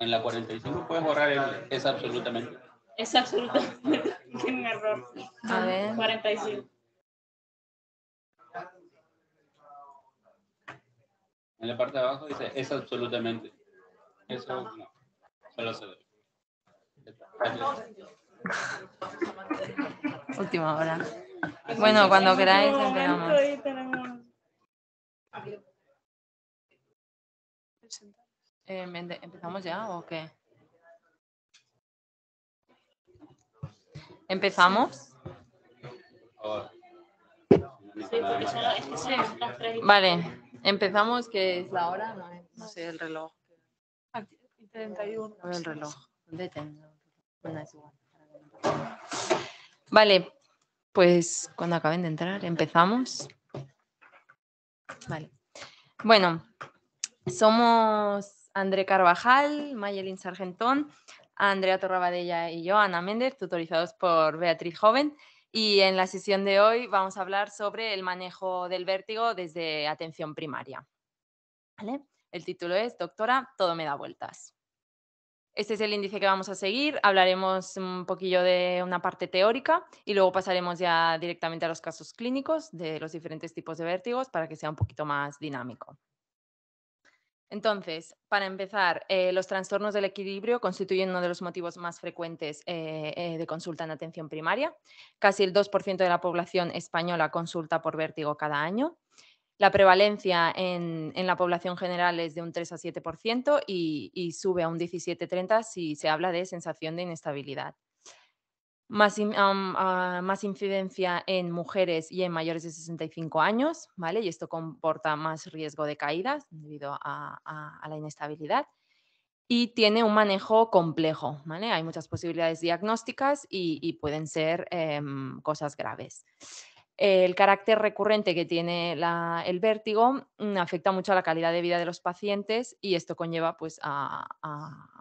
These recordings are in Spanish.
En la 45 puedes borrar el es absolutamente. Es absolutamente un error. A ver. 45. En la parte de abajo dice es absolutamente. Eso no. Solo se ve. Última hora. Bueno, cuando este queráis empezamos. Eh, ¿Empezamos ya o qué? ¿Empezamos? Vale, empezamos que es la hora, no, sé el reloj. el reloj. Vale, pues cuando acaben de entrar, empezamos. Vale. Bueno, somos André Carvajal, Mayelin Sargentón, Andrea Torrabadella y yo, Ana Méndez, tutorizados por Beatriz Joven. Y en la sesión de hoy vamos a hablar sobre el manejo del vértigo desde atención primaria. El título es Doctora, todo me da vueltas. Este es el índice que vamos a seguir. Hablaremos un poquillo de una parte teórica y luego pasaremos ya directamente a los casos clínicos de los diferentes tipos de vértigos para que sea un poquito más dinámico. Entonces, para empezar, eh, los trastornos del equilibrio constituyen uno de los motivos más frecuentes eh, eh, de consulta en atención primaria. Casi el 2% de la población española consulta por vértigo cada año. La prevalencia en, la población general es de un 3 a 7% y, y sube a un 17-30 si se habla de sensación de inestabilidad. Ah, más, incidencia en mujeres y en mayores de 65 años, Y esto comporta más riesgo de caídas debido a, la inestabilidad y tiene un manejo complejo. Hay muchas posibilidades diagnósticas y, pueden ser em, cosas graves. El carácter recurrente que tiene el vértigo mm, afecta mucho a la calidad de vida de los pacientes y esto conlleva pues, a,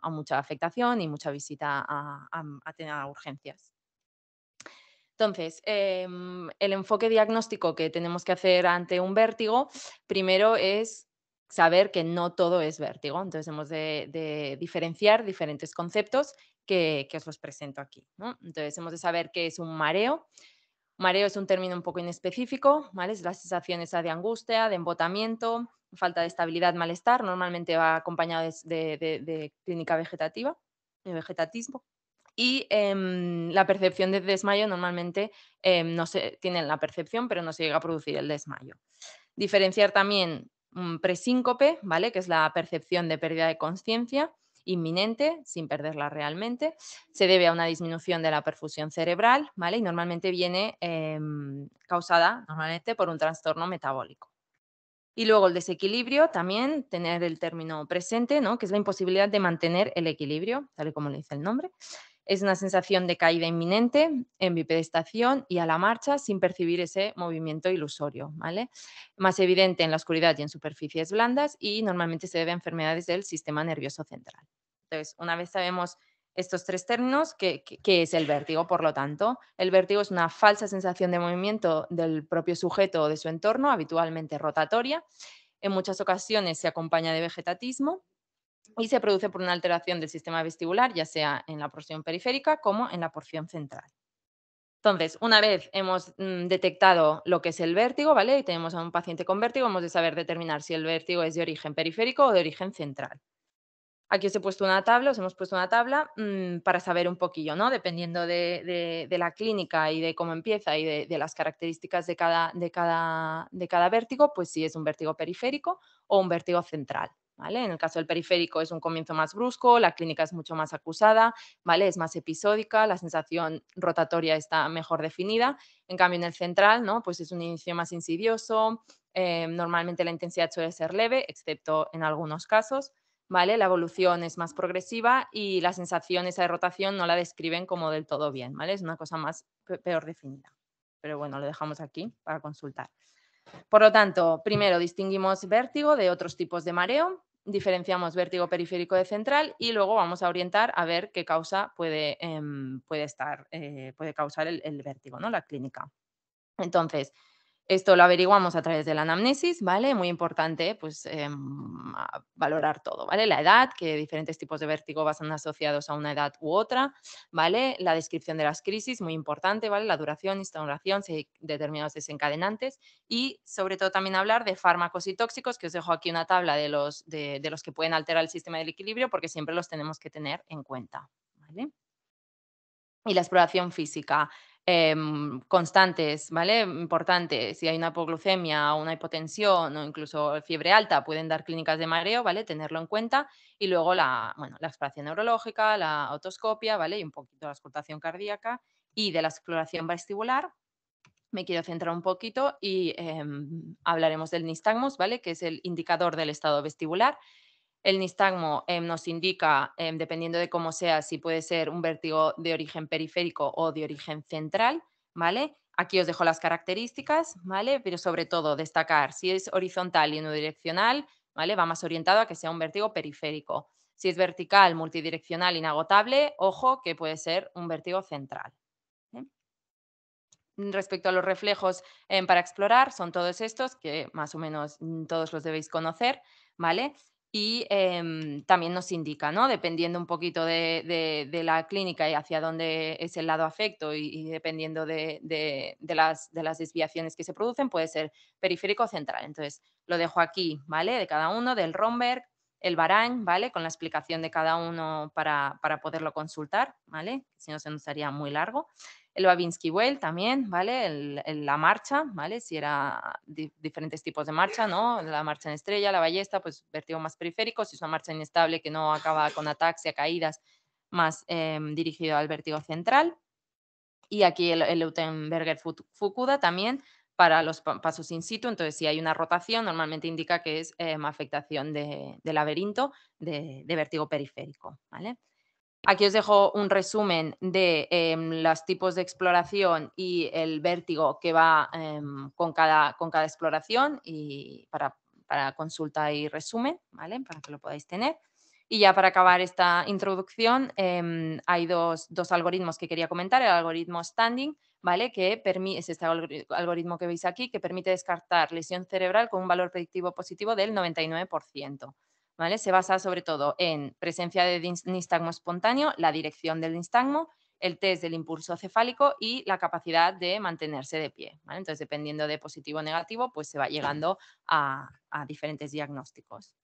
mucha afectación y mucha visita a, a tener urgencias. Entonces, em, el enfoque diagnóstico que tenemos que hacer ante un vértigo, primero es saber que no todo es vértigo. Entonces, hemos de, diferenciar diferentes conceptos que, os los presento aquí. Entonces, hemos de saber qué es un mareo. Mareo es un término un poco inespecífico, ¿vale? Es la sensación esa de angustia, de embotamiento, falta de estabilidad, malestar. Normalmente va acompañado de, de clínica vegetativa, de vegetatismo. Y em, la percepción de desmayo normalmente em, no se tienen la percepción, pero no se llega a producir el desmayo. Diferenciar también un mm, presíncope, ¿vale? Que es la percepción de pérdida de conciencia inminente, sin perderla realmente. Se debe a una disminución de la perfusión cerebral, Y normalmente viene em, causada normalmente por un trastorno metabólico. Y luego el desequilibrio, también tener el término presente, que es la imposibilidad de mantener el equilibrio, tal y como le dice el nombre. Es una sensación de caída inminente en bipedestación y a la marcha sin percibir ese movimiento ilusorio, ¿vale? Más evidente en la oscuridad y en superficies blandas y normalmente se debe a enfermedades del sistema nervioso central. Entonces, una vez sabemos estos tres términos, ¿qué, qué es el vértigo? Por lo tanto, el vértigo es una falsa sensación de movimiento del propio sujeto o de su entorno, habitualmente rotatoria. En muchas ocasiones se acompaña de vegetatismo y se produce por una alteración del sistema vestibular, ya sea en la porción periférica como en la porción central. Entonces, una vez hemos mm, detectado lo que es el vértigo, ¿vale? Y tenemos a un paciente con vértigo, hemos de saber determinar si el vértigo es de origen periférico o de origen central. Aquí os he puesto una tabla, os hemos puesto una tabla mm, para saber un poquillo, ¿no? Dependiendo de, la clínica y de cómo empieza y de, las características de cada vértigo, pues si es un vértigo periférico o un vértigo central, en el caso del periférico es un comienzo más brusco, la clínica es mucho más acusada, Es más episódica, la sensación rotatoria está mejor definida. En cambio, en el central, Pues es un inicio más insidioso, eh, normalmente la intensidad suele ser leve, excepto en algunos casos. La evolución es más progresiva y la sensación, esa de rotación, no la describen como del todo bien, Es una cosa más peor definida. Pero bueno, lo dejamos aquí para consultar. Por lo tanto, primero distinguimos vértigo de otros tipos de mareo diferenciamos vértigo periférico de central y luego vamos a orientar a ver qué causa puede, em, puede, estar, eh, puede causar el, el vértigo, ¿no? la clínica. Entonces, esto lo averiguamos a través de la anamnesis, ¿vale? Muy importante, pues, em, valorar todo, ¿vale? La edad, que diferentes tipos de vértigo van asociados a una edad u otra, ¿vale? La descripción de las crisis, muy importante, ¿vale? La duración, instauración, si hay determinados desencadenantes y, sobre todo, también hablar de fármacos y tóxicos, que os dejo aquí una tabla de los, de, de los que pueden alterar el sistema del equilibrio, porque siempre los tenemos que tener en cuenta, ¿vale? y la exploración física. Em, constantes, ¿vale? Importante, Si hay una hipoglucemia o una hipotensión o incluso fiebre alta, pueden dar clínicas de mareo, ¿vale? Tenerlo en cuenta. Y luego la, bueno, la exploración neurológica, la otoscopia, ¿vale? Y un poquito la auscultación cardíaca y de la exploración vestibular. Me quiero centrar un poquito y em, hablaremos del nistagmus, ¿vale? Que es el indicador del estado vestibular el nistagmo em, nos indica, em, dependiendo de cómo sea, si puede ser un vértigo de origen periférico o de origen central, ¿vale? Aquí os dejo las características, ¿vale? Pero sobre todo destacar si es horizontal y unidireccional, ¿vale? Va más orientado a que sea un vértigo periférico. Si es vertical, multidireccional, inagotable, ojo que puede ser un vértigo central. ¿eh? Respecto a los reflejos em, para explorar, son todos estos que más o menos mm, todos los debéis conocer, ¿vale? y em, también nos indica, ¿no? dependiendo un poquito de, de, la clínica y hacia dónde es el lado afecto y, dependiendo de las, de, las, desviaciones que se producen, puede ser periférico o central. Entonces, lo dejo aquí, ¿vale? De cada uno, del Romberg, el Bahrain, ¿vale? Con la explicación de cada uno para, para poderlo consultar, ¿vale? Si no se nos haría muy largo. El Babinski Well también, ¿vale? la marcha, ¿vale? Si era diferentes tipos de marcha, ¿no? La marcha en estrella, la ballesta, pues vertigo más periférico. Si es una marcha inestable que no acaba con ataques y caídas, más em, dirigido al vértigo central. Y aquí el, el Utenberger Fukuda también, para los pasos in situ. Entonces, si hay una rotación, normalmente indica que es una eh, afectación de, del laberinto de, vértigo periférico. ¿vale? Aquí os dejo un resumen de em, los tipos de exploración y el vértigo que va em, con, cada, con cada exploración y para, para consulta y resumen, ¿vale? para que lo podáis tener. Y ya para acabar esta introducción, em, hay dos, dos algoritmos que quería comentar, el algoritmo standing ¿vale? Que es este algoritmo que veis aquí, que permite descartar lesión cerebral con un valor predictivo positivo del 99%. ¿Vale? Se basa sobre todo en presencia de nistagmo espontáneo, la dirección del nistagmo, el test del impulso cefálico y la capacidad de mantenerse de pie. ¿vale? Entonces, dependiendo de positivo o negativo, pues se va llegando a diferentes diagnósticos.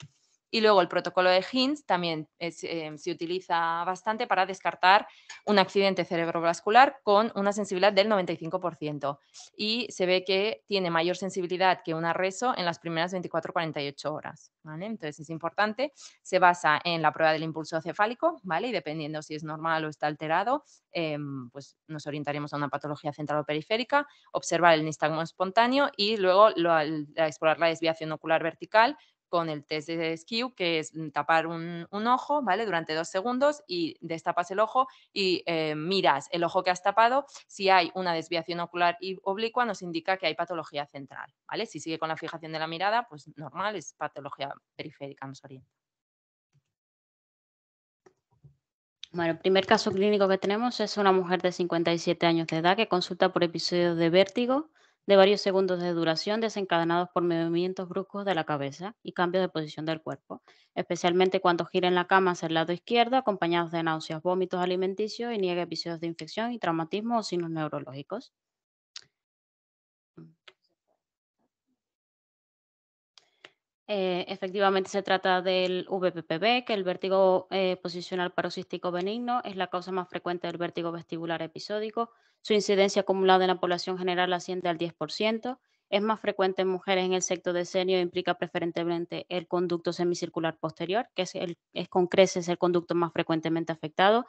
Y luego el protocolo de Hinz también eh, em, se utiliza bastante para descartar un accidente cerebrovascular con una sensibilidad del 95%. Y se ve que tiene mayor sensibilidad que un arreso en las primeras 24-48 horas. ¿vale? Entonces es importante. Se basa en la prueba del impulso cefálico, ¿vale? Y dependiendo si es normal o está alterado, em, pues nos orientaremos a una patología central o periférica, observar el nistagmo espontáneo y luego lo, explorar la desviación ocular vertical con el test de skew, que es mm, tapar un, ojo, ¿vale? Durante dos segundos y destapas el ojo y eh, miras el ojo que has tapado. Si hay una desviación ocular y oblicua, nos indica que hay patología central, ¿vale? Si sigue con la fijación de la mirada, pues normal, es patología periférica, nos orienta. Bueno, el primer caso clínico que tenemos es una mujer de 57 años de edad que consulta por episodios de vértigo de varios segundos de duración desencadenados por movimientos bruscos de la cabeza y cambios de posición del cuerpo, especialmente cuando gira en la cama hacia el lado izquierdo, acompañados de náuseas, vómitos alimenticios y niega episodios de infección y traumatismo o signos neurológicos. Eh, efectivamente, se trata del VPPB, que el vértigo eh, posicional paroxístico benigno es la causa más frecuente del vértigo vestibular episódico su incidencia acumulada en la población general asciende al 10%. Es más frecuente en mujeres en el sexto decenio e implica preferentemente el conducto semicircular posterior, que es, es con creces el conducto más frecuentemente afectado,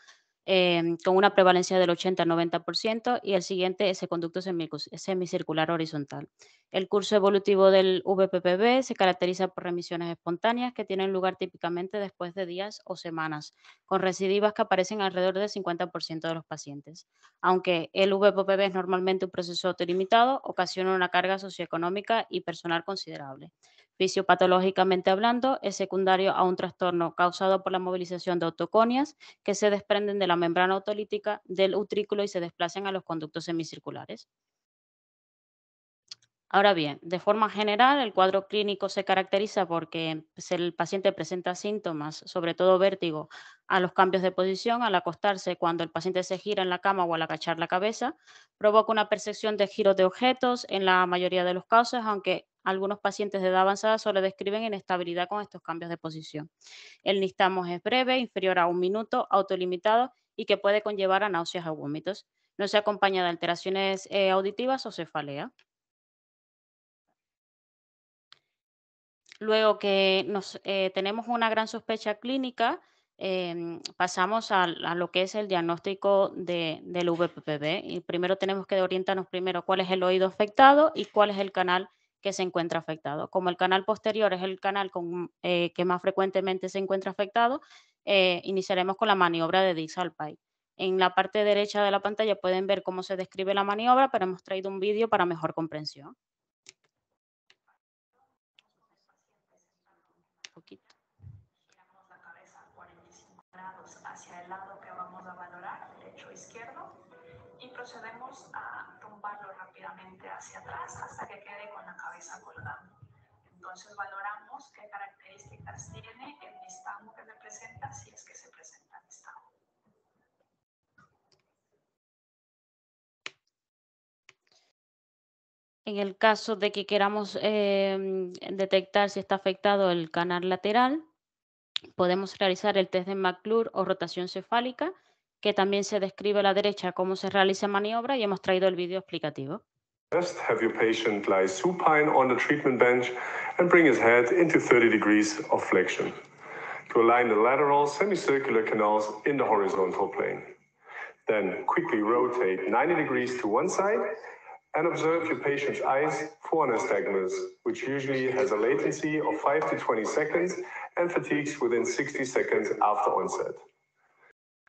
Em, con una prevalencia del 80 al 90% y el siguiente es el conducto semicircular horizontal. El curso evolutivo del VPPB se caracteriza por remisiones espontáneas que tienen lugar típicamente después de días o semanas, con recidivas que aparecen alrededor del 50% de los pacientes. Aunque el VPPB es normalmente un proceso autolimitado, ocasiona una carga socioeconómica y personal considerable. Fisiopatológicamente hablando, es secundario a un trastorno causado por la movilización de autoconias que se desprenden de la membrana autolítica del utrículo y se desplazan a los conductos semicirculares. Ahora bien, de forma general, el cuadro clínico se caracteriza porque el paciente presenta síntomas, sobre todo vértigo, a los cambios de posición, al acostarse cuando el paciente se gira en la cama o al agachar la cabeza, provoca una percepción de giro de objetos en la mayoría de los casos, aunque algunos pacientes de edad avanzada solo describen inestabilidad con estos cambios de posición. El nistamos es breve, inferior a un minuto, autolimitado y que puede conllevar a náuseas o vómitos. No se acompaña de alteraciones eh, auditivas o cefalea. Luego que nos, eh, tenemos una gran sospecha clínica, em, pasamos a, lo que es el diagnóstico del VPPB. Y primero tenemos que orientarnos primero cuál es el oído afectado y cuál es el canal que se encuentra afectado. Como el canal posterior es el canal con, eh, que más frecuentemente se encuentra afectado, eh, iniciaremos con la maniobra de Dixalpay. En la parte derecha de la pantalla pueden ver cómo se describe la maniobra, pero hemos traído un vídeo para mejor comprensión. Un poquito. hacia el lado que vamos a valorar, derecho izquierdo, y procedemos a rápidamente hacia atrás hasta que quede con la cabeza colgando. Entonces valoramos qué características tiene el estado que representa, si es que se presenta el estado. En el caso de que queramos eh, detectar si está afectado el canal lateral, podemos realizar el test de McClure o rotación cefálica que también se describe a la derecha cómo se realiza maniobra y hemos traído el vídeo explicativo. First, have your patient lie supine on the treatment bench and bring his head into 30 degrees of flexion to align the lateral semicircular canals in the horizontal plane. Then quickly rotate 90 degrees to one side and observe your patient's eyes for nystagmus, which usually has a latency of 5 to 20 seconds and fatigues within 60 seconds after onset.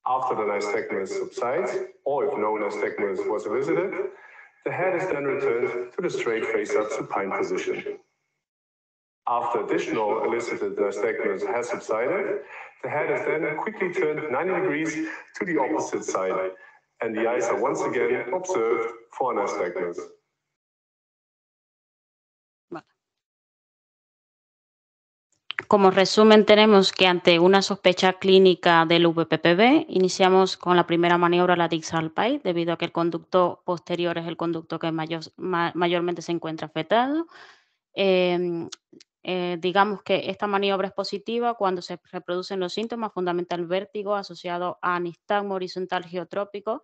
After the nystagmus subsides, or if no nystagmus was elicited, the head is then returned to the straight face-up supine position. After additional elicited nystagmus has subsided, the head is then quickly turned 90 degrees to the opposite side, and the eyes are once again observed for nystagmus. Como resumen, tenemos que ante una sospecha clínica del VPPB, iniciamos con la primera maniobra, la Dixalpay, debido a que el conducto posterior es el conducto que mayor, mayormente se encuentra afectado. Em, eh, digamos que esta maniobra es positiva cuando se reproducen los síntomas, fundamental vértigo asociado a anistagmo horizontal geotrópico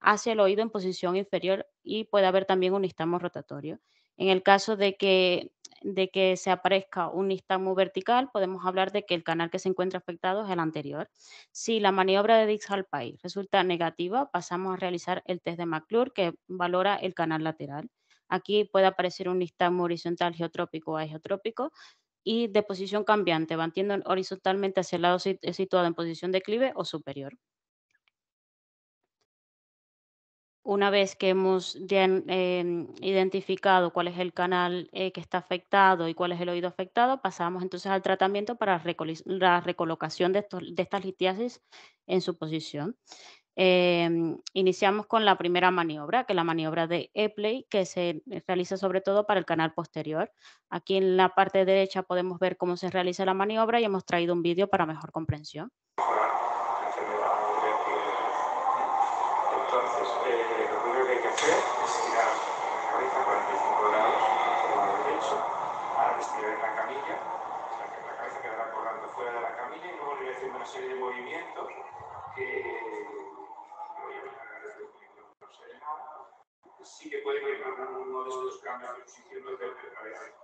hacia el oído en posición inferior y puede haber también un nistagmo rotatorio. En el caso de que de que se aparezca un istamo vertical, podemos hablar de que el canal que se encuentra afectado es el anterior. Si la maniobra de Dix-Halpay resulta negativa, pasamos a realizar el test de McClure que valora el canal lateral. Aquí puede aparecer un istamo horizontal geotrópico o ageotrópico y de posición cambiante, batiendo horizontalmente hacia el lado situado en posición de declive o superior. una vez que hemos em, identificado cuál es el canal eh, que está afectado y cuál es el oído afectado, pasamos entonces al tratamiento para la recolocación de, estas litiasis en su posición. Em, iniciamos con la primera maniobra, que es la maniobra de Epley, que se realiza sobre todo para el canal posterior. Aquí en la parte derecha podemos ver cómo se realiza la maniobra y hemos traído un vídeo para mejor comprensión. Entonces, eh, lo primero que hay que hacer es tirar la cabeza 45 grados hacia el lado derecho para estirar la camilla. La cabeza quedará colgando fuera de la camilla y luego le voy hacer una serie de movimientos que eh, a sí que puede haber uno de estos cambios de posición de la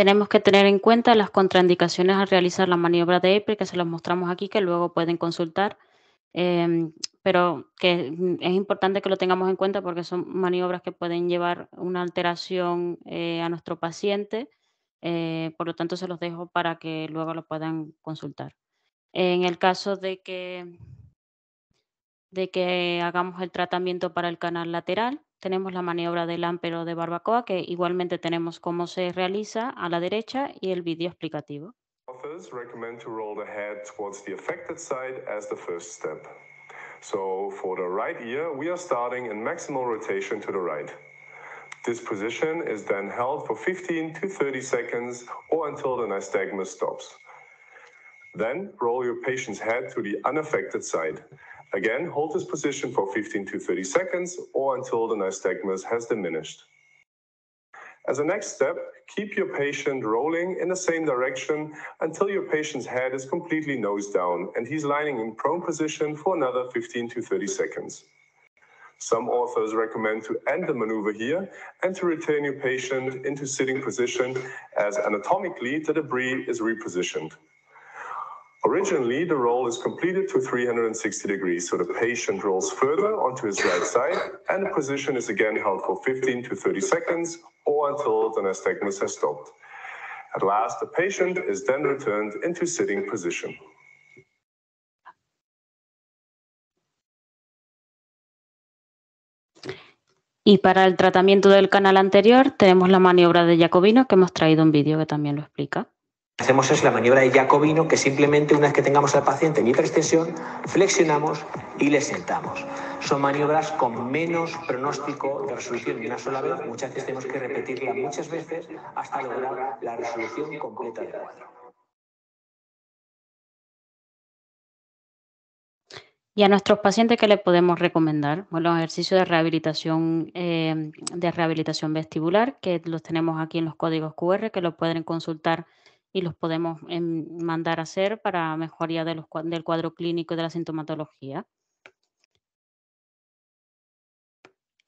Tenemos que tener en cuenta las contraindicaciones al realizar la maniobra de EPRI, que se los mostramos aquí, que luego pueden consultar, em, pero que es importante que lo tengamos en cuenta porque son maniobras que pueden llevar una alteración eh, a nuestro paciente, eh, por lo tanto se los dejo para que luego lo puedan consultar. En el caso de que, de que hagamos el tratamiento para el canal lateral, tenemos la maniobra del ámpero de barbacoa, que igualmente tenemos cómo se realiza a la derecha y el vídeo explicativo. Authors recommend to roll the head towards the affected side as the first step. So for the right ear, we are starting in maximal rotation to the right. This position is then held for 15 to 30 seconds or until the nystagmus stops. Then roll your patient's head to the unaffected side. Again, hold this position for 15 to 30 seconds or until the nystagmus has diminished. As a next step, keep your patient rolling in the same direction until your patient's head is completely nose down and he's lying in prone position for another 15 to 30 seconds. Some authors recommend to end the maneuver here and to return your patient into sitting position as anatomically the debris is repositioned. Originally, the roll is completed to 360 degrees, so the patient rolls further onto his right side, and the position is again held for 15 to 30 seconds or until the nystagmus has stopped. At last, the patient is then returned into sitting position. Y para el tratamiento del canal anterior tenemos la maniobra de Jacobino que hemos traído un vídeo que también lo explica. hacemos es la maniobra de Jacobino, que simplemente una vez que tengamos al paciente en hiperextensión, flexionamos y le sentamos. Son maniobras con menos pronóstico de resolución de una sola vez. Muchas veces tenemos que repetirla muchas veces hasta lograr la resolución completa del cuadro. ¿Y a nuestros pacientes qué les podemos recomendar? Bueno, los ejercicios de rehabilitación, eh, de rehabilitación vestibular, que los tenemos aquí en los códigos QR, que lo pueden consultar y los podemos em, mandar a hacer para mejoría del cuadro clínico y de la sintomatología.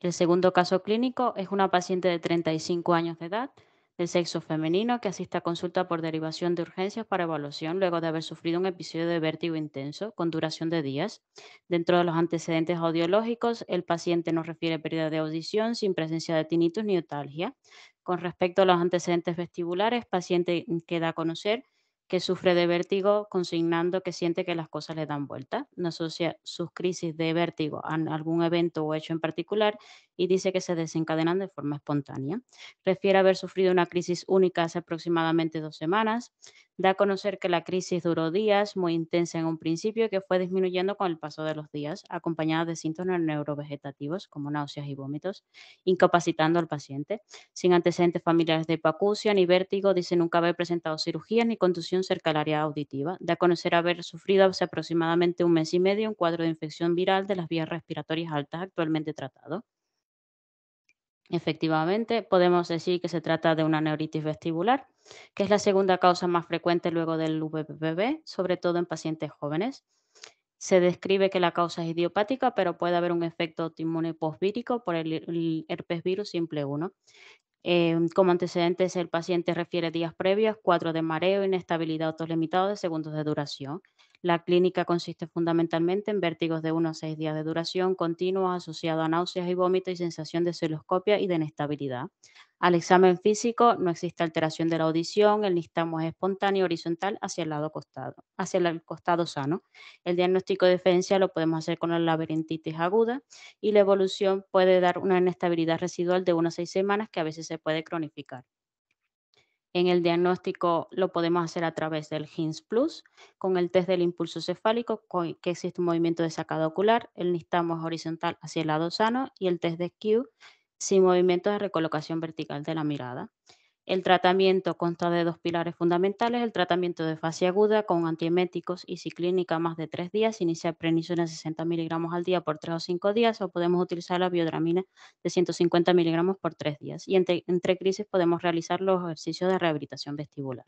El segundo caso clínico es una paciente de 35 años de edad el sexo femenino que asiste a consulta por derivación de urgencias para evaluación luego de haber sufrido un episodio de vértigo intenso con duración de días. Dentro de los antecedentes audiológicos, el paciente nos refiere pérdida de audición sin presencia de tinnitus ni otalgia. Con respecto a los antecedentes vestibulares, paciente queda a conocer que sufre de vértigo consignando que siente que las cosas le dan vuelta, no asocia sus crisis de vértigo a algún evento o hecho en particular y dice que se desencadenan de forma espontánea. Refiere haber sufrido una crisis única hace aproximadamente dos semanas. Da a conocer que la crisis duró días, muy intensa en un principio, y que fue disminuyendo con el paso de los días, acompañada de síntomas neurovegetativos como náuseas y vómitos, incapacitando al paciente. Sin antecedentes familiares de hipacusia ni vértigo, dice nunca haber presentado cirugía ni contusión cerca auditiva. Da a conocer haber sufrido hace aproximadamente un mes y medio un cuadro de infección viral de las vías respiratorias altas actualmente tratado. Efectivamente, podemos decir que se trata de una neuritis vestibular, que es la segunda causa más frecuente luego del VPPB, sobre todo en pacientes jóvenes. Se describe que la causa es idiopática, pero puede haber un efecto autoinmune postvírico por el, herpes virus simple 1. Em, como antecedentes, el paciente refiere días previos, cuatro de mareo, inestabilidad autolimitada de segundos de duración. La clínica consiste fundamentalmente en vértigos de 1 a 6 días de duración continua asociado a náuseas y vómitos y sensación de celoscopia y de inestabilidad. Al examen físico no existe alteración de la audición, el nistamo es espontáneo horizontal hacia el lado costado, hacia el costado sano. El diagnóstico de diferencia lo podemos hacer con la laberintitis aguda y la evolución puede dar una inestabilidad residual de unas seis semanas que a veces se puede cronificar. En el diagnóstico lo podemos hacer a través del HINS Plus, con el test del impulso cefálico, que existe un movimiento de sacado ocular, el es horizontal hacia el lado sano y el test de Q sin movimiento de recolocación vertical de la mirada el tratamiento consta de dos pilares fundamentales, el tratamiento de fase aguda con antieméticos y ciclínica más de tres días, iniciar en 60 miligramos al día por tres o cinco días o podemos utilizar la biodramina de 150 miligramos por tres días. Y entre, crisis podemos realizar los ejercicios de rehabilitación vestibular.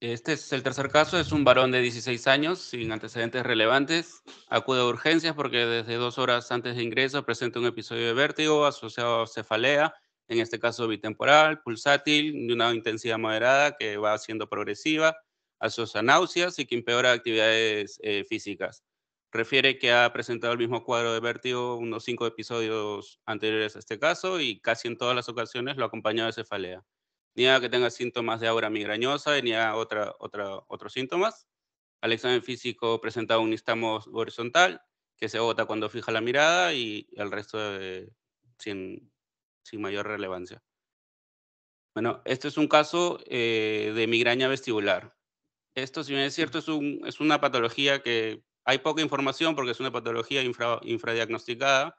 Este es el tercer caso, es un varón de 16 años sin antecedentes relevantes. Acude a urgencias porque desde dos horas antes de ingreso presenta un episodio de vértigo asociado a cefalea, en este caso bitemporal, pulsátil, de una intensidad moderada que va siendo progresiva, asocia náuseas y que empeora actividades eh, físicas. Refiere que ha presentado el mismo cuadro de vértigo unos cinco episodios anteriores a este caso y casi en todas las ocasiones lo acompañado de cefalea ni a que tenga síntomas de aura migrañosa, ni a otra, otra, otros síntomas. Al examen físico presentaba un istamo horizontal que se agota cuando fija la mirada y el resto sin, mayor relevancia. Bueno, este es un caso eh, de migraña vestibular. Esto, si bien es cierto, es, es una patología que hay poca información porque es una patología infradiagnosticada,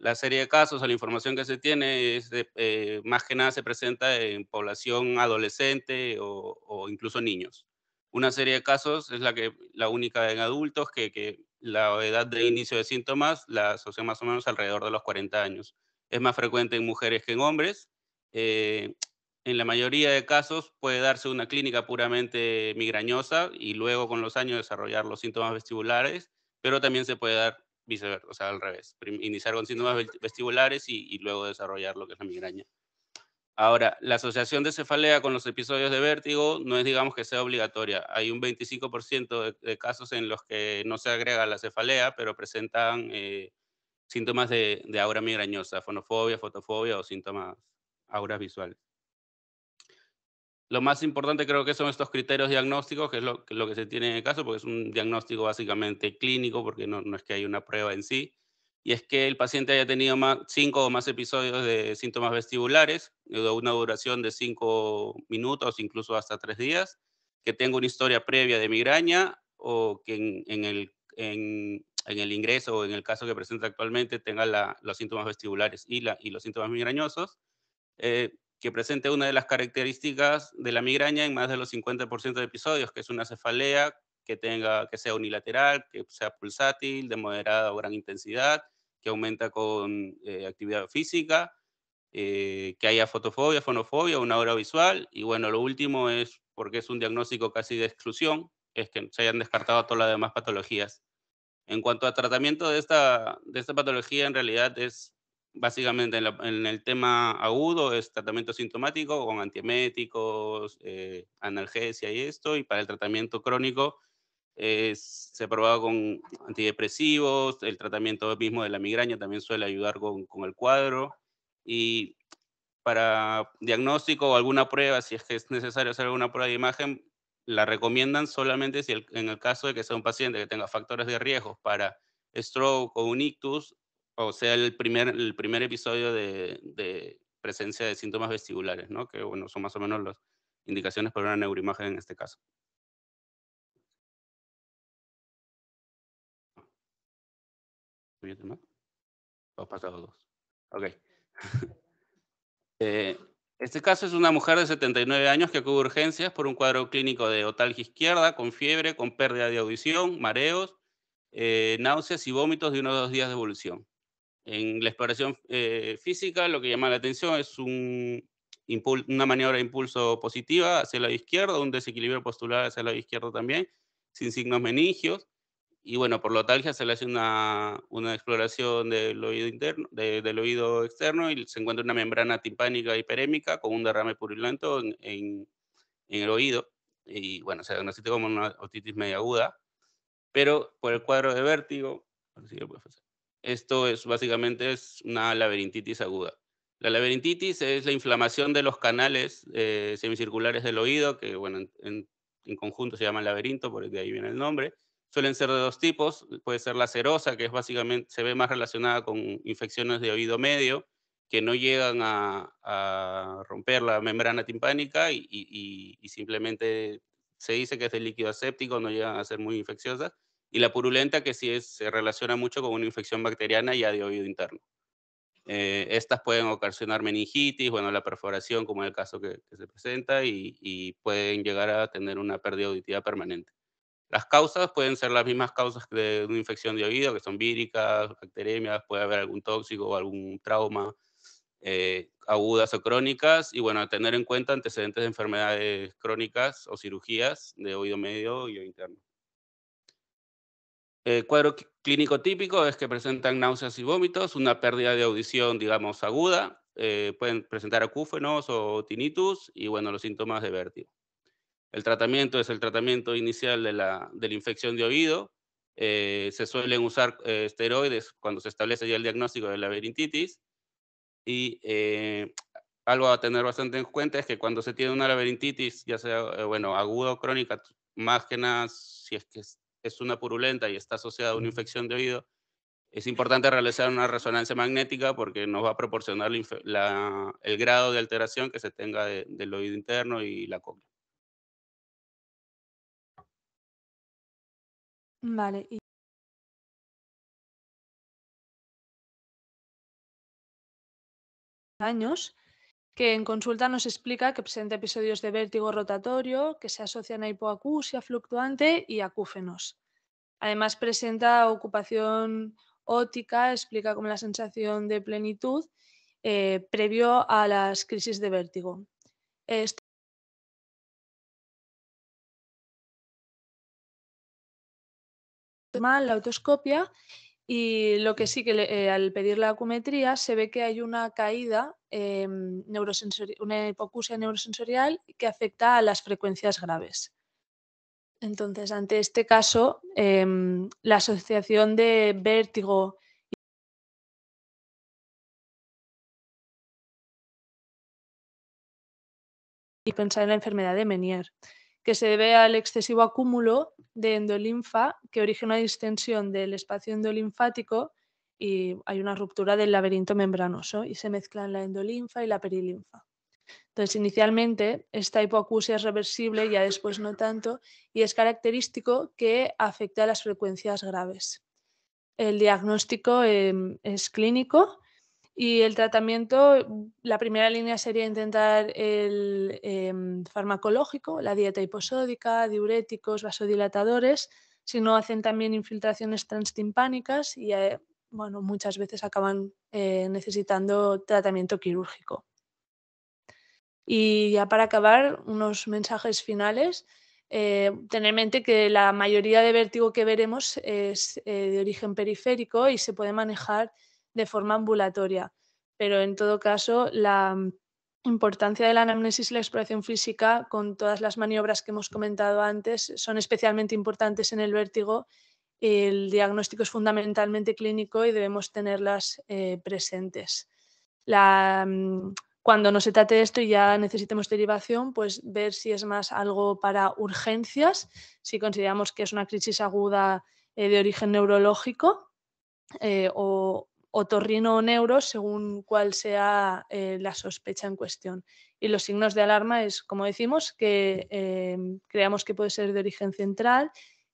la serie de casos o la información que se tiene es eh, más que nada se presenta en población adolescente o, incluso niños. Una serie de casos es la, que, la única en adultos que, la edad de inicio de síntomas la asocia más o menos alrededor de los 40 años. Es más frecuente en mujeres que en hombres. Eh, en la mayoría de casos puede darse una clínica puramente migrañosa y luego con los años desarrollar los síntomas vestibulares, pero también se puede dar viceversa, o sea, al revés. Iniciar con síntomas vestibulares y, luego desarrollar lo que es la migraña. Ahora, la asociación de cefalea con los episodios de vértigo no es, digamos, que sea obligatoria. Hay un 25% de, casos en los que no se agrega la cefalea, pero presentan eh, síntomas de, de aura migrañosa, fonofobia, fotofobia o síntomas auras visuales. Lo más importante creo que son estos criterios diagnósticos, que es lo, que, se tiene en el caso, porque es un diagnóstico básicamente clínico, porque no, no es que haya una prueba en sí. Y es que el paciente haya tenido más, cinco o más episodios de síntomas vestibulares, eh, de una duración de cinco minutos, incluso hasta tres días, que tenga una historia previa de migraña o que en, el, en, el ingreso o en el caso que presenta actualmente tenga los síntomas vestibulares y, la, y los síntomas migrañosos. Eh, que presente una de las características de la migraña en más de los 50% de episodios, que es una cefalea que, tenga, que sea unilateral, que sea pulsátil, de moderada o gran intensidad, que aumenta con eh, actividad física, eh, que haya fotofobia, fonofobia, una aura visual. Y bueno, lo último es, porque es un diagnóstico casi de exclusión, es que se hayan descartado todas las demás patologías. En cuanto a tratamiento de esta, de esta patología, en realidad es básicamente en, el tema agudo es tratamiento sintomático con antieméticos, eh, analgesia y esto, y para el tratamiento crónico eh, se ha probado con antidepresivos, el tratamiento mismo de la migraña también suele ayudar con, con el cuadro, y para diagnóstico o alguna prueba, si es que es necesario hacer alguna prueba de imagen, la recomiendan solamente si en el caso de que sea un paciente que tenga factores de riesgo para stroke o un ictus, o sea, el primer, el primer episodio de, presencia de síntomas vestibulares, ¿no? Que, bueno, son más o menos las indicaciones para una neuroimagen en este caso. dos. Ok. Eh, este caso es una mujer de 79 años que acude urgencias por un cuadro clínico de otalgia izquierda, con fiebre, con pérdida de audición, mareos, eh, náuseas y vómitos de unos dos días de evolución. En la exploración eh, física, lo que llama la atención es un una maniobra de impulso positiva hacia la izquierda, un desequilibrio postular hacia la lado izquierdo también, sin signos meningios. Y bueno, por lo talgia se le hace una, exploración del oído, interno, del oído externo y se encuentra una membrana timpánica hiperémica con un derrame purulento en, el oído. Y bueno, se diagnostica como una otitis media aguda. Pero por el cuadro de vértigo, si hacer esto es básicamente es una laberintitis aguda. La laberintitis es la inflamación de los canales eh, semicirculares del oído, que bueno, en, conjunto se llaman laberinto, por de ahí viene el nombre. Suelen ser de dos tipos, puede ser la serosa, que es básicamente, se ve más relacionada con infecciones de oído medio, que no llegan a, romper la membrana timpánica y, y, simplemente se dice que es de líquido aséptico, no llegan a ser muy infecciosa y la purulenta que sí se relaciona mucho con una infección bacteriana ya de oído interno. Eh, estas pueden ocasionar meningitis, bueno, la perforación como en el caso que, se presenta y, pueden llegar a tener una pérdida auditiva permanente. Las causas pueden ser las mismas causas de una infección de oído, que son víricas, bacteremias, puede haber algún tóxico, o algún trauma, eh, agudas o crónicas, y bueno, tener en cuenta antecedentes de enfermedades crónicas o cirugías de oído medio y oído interno. Eh, cuadro clínico típico es que presentan náuseas y vómitos, una pérdida de audición, digamos, aguda, eh, pueden presentar acúfenos o tinnitus y, bueno, los síntomas de vértigo. El tratamiento es el tratamiento inicial de la, infección de oído. Eh, se suelen usar esteroides cuando se establece ya el diagnóstico de la laberintitis. Y algo a tener bastante en cuenta es que cuando se tiene una laberintitis, ya sea, bueno, aguda o crónica, más que nada, si es que es una purulenta y está asociada a una infección de oído, es importante realizar una resonancia magnética porque nos va a proporcionar el grado de alteración que se tenga del oído interno y la cóclea. Vale. años que en consulta nos explica que presenta episodios de vértigo rotatorio que se asocian a hipoacusia fluctuante y acúfenos. Además presenta ocupación ótica, explica como la sensación de plenitud eh, previo a las crisis de vértigo. Esto la autoscopia y lo que sí que eh, al pedir la acumetría se ve que hay una caída, em, una hipocusia neurosensorial que afecta a las frecuencias graves. Entonces, ante este caso, em, la asociación de vértigo y pensar en la enfermedad de Menier que se debe al excesivo acúmulo de endolinfa que origina distensión del espacio endolinfático y hay una ruptura del laberinto membranoso y se mezclan la endolinfa y la perilinfa. Entonces, inicialmente esta hipoacusia es reversible, ya después no tanto, y es característico que afecta a las frecuencias graves. El diagnóstico em, es clínico y el tratamiento, mm, la primera línea sería intentar el em, farmacológico, la dieta hiposódica, diuréticos, vasodilatadores. Si no, hacen también infiltraciones transtimpánicas y eh, bueno, muchas veces acaban eh, necesitando tratamiento quirúrgico. Y ya para acabar, unos mensajes finales. Eh, tener en mente que la mayoría de vértigo que veremos es de origen periférico y se puede manejar de forma ambulatoria. Pero en todo caso, la mm, importancia de la anamnesis y la exploración física con todas las maniobras que hemos comentado antes son especialmente importantes en el vértigo. El diagnóstico es fundamentalmente clínico y debemos tenerlas eh, presentes. Mm, cuando no se trate esto y ya necesitemos derivación, pues ver si es más algo para urgencias, si consideramos que es una crisis aguda eh, de origen neurológico eh, o, torrino o neuro según cuál sea eh, la sospecha en cuestión. Y los signos de alarma es, como decimos, que em, creamos que puede ser de origen central,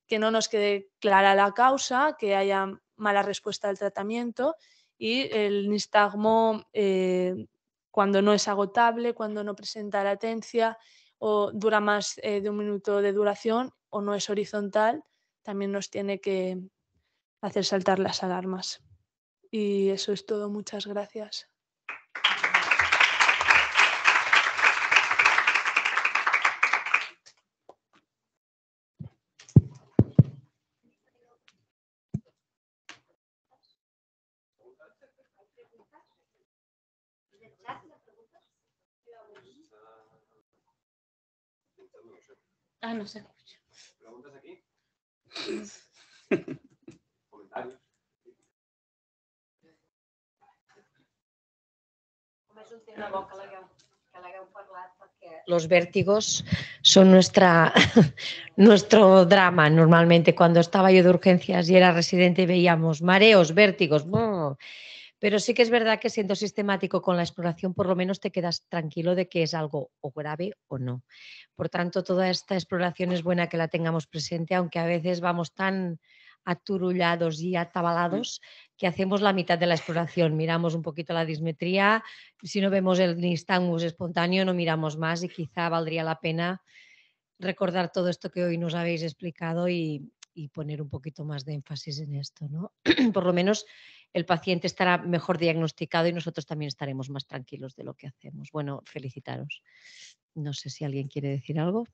que no nos quede clara la causa, que haya mala respuesta al tratamiento y el nistagmo eh, cuando no es agotable, cuando no presenta latencia o dura más eh, de un minuto de duración o no es horizontal, también nos tiene que hacer saltar las alarmas. Y eso es todo. Muchas gracias. Ah, no Los vértigos son nuestra, nuestro drama normalmente. Cuando estaba yo de urgencias y era residente veíamos mareos, vértigos. Pero sí que es verdad que siendo sistemático con la exploración, por lo menos te quedas tranquilo de que es algo o grave o no. Por tanto, toda esta exploración es buena que la tengamos presente, aunque a veces vamos tan aturullados y mm. atabalados que hacemos la mitad de la exploración. Miramos un poquito la dismetría, si no vemos el nistangus espontáneo no miramos más y quizá valdría la pena recordar todo esto que hoy nos habéis explicado y, poner un poquito más de énfasis en esto. ¿no? Por lo menos el paciente estará mejor diagnosticado y nosotros también estaremos más tranquilos de lo que hacemos. Bueno, felicitaros. No sé si alguien quiere decir algo.